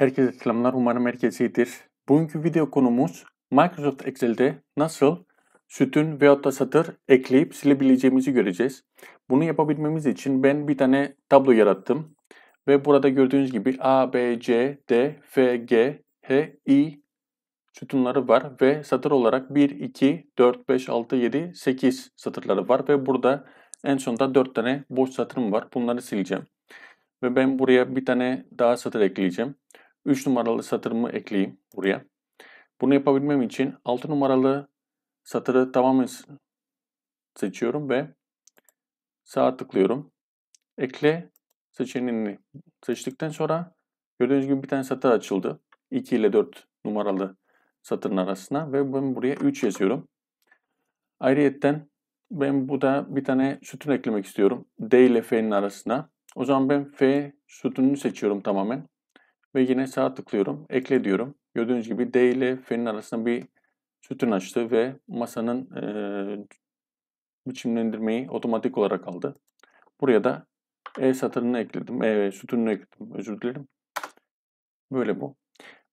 Herkese selamlar. Umarım herkes iyidir. Bugünkü video konumuz Microsoft Excel'de nasıl sütün veyahut da satır ekleyip silebileceğimizi göreceğiz. Bunu yapabilmemiz için ben bir tane tablo yarattım. Ve burada gördüğünüz gibi A, B, C, D, F, G, H, I sütunları var. Ve satır olarak 1, 2, 4, 5, 6, 7, 8 satırları var. Ve burada en sonunda 4 tane boş satırım var. Bunları sileceğim. Ve ben buraya bir tane daha satır ekleyeceğim. 3 numaralı satırımı ekleyeyim buraya. Bunu yapabilmem için 6 numaralı satırı tamamen seçiyorum ve sağa tıklıyorum. Ekle seçeneğini seçtikten sonra gördüğünüz gibi bir tane satır açıldı. 2 ile 4 numaralı satırın arasına ve ben buraya 3 yazıyorum. Ayrıyeten ben bu da bir tane sütun eklemek istiyorum. D ile F'nin arasına. O zaman ben F sütununu seçiyorum tamamen. Ve yine sağ tıklıyorum. Ekle diyorum. Gördüğünüz gibi D ile F'nin arasında bir sütun açtı ve masanın e, biçimlendirmeyi otomatik olarak aldı. Buraya da E satırını ekledim. E sütununu ekledim. Özür dilerim. Böyle bu.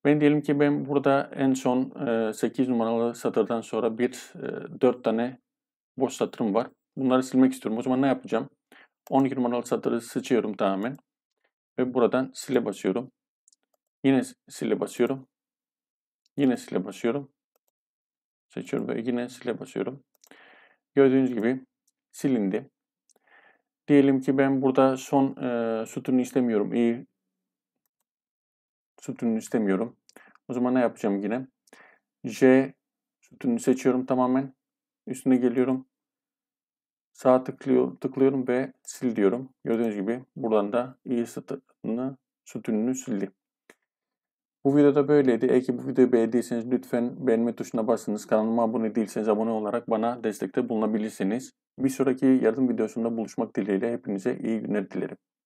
Ben diyelim ki ben burada en son 8 numaralı satırdan sonra bir 4 tane boş satırım var. Bunları silmek istiyorum. O zaman ne yapacağım? 12 numaralı satırı seçiyorum tamamen. Ve buradan sile basıyorum. Yine sile basıyorum. Yine sile basıyorum. Seçiyorum ve yine sile basıyorum. Gördüğünüz gibi silindi. Diyelim ki ben burada son e, sütunu istemiyorum. İyi sütunu istemiyorum. O zaman ne yapacağım yine? J sütunu seçiyorum tamamen. Üstüne geliyorum. Sağ tıklıyor, tıklıyorum ve sil diyorum. Gördüğünüz gibi buradan da iyi sütunu, sütününü sildi. Bu videoda böyleydi. Eğer ki bu videoyu beğendiyseniz lütfen beğenme tuşuna basınız. Kanalıma abone değilseniz abone olarak bana destekte bulunabilirsiniz. Bir sonraki yardım videosunda buluşmak dileğiyle hepinize iyi günler dilerim.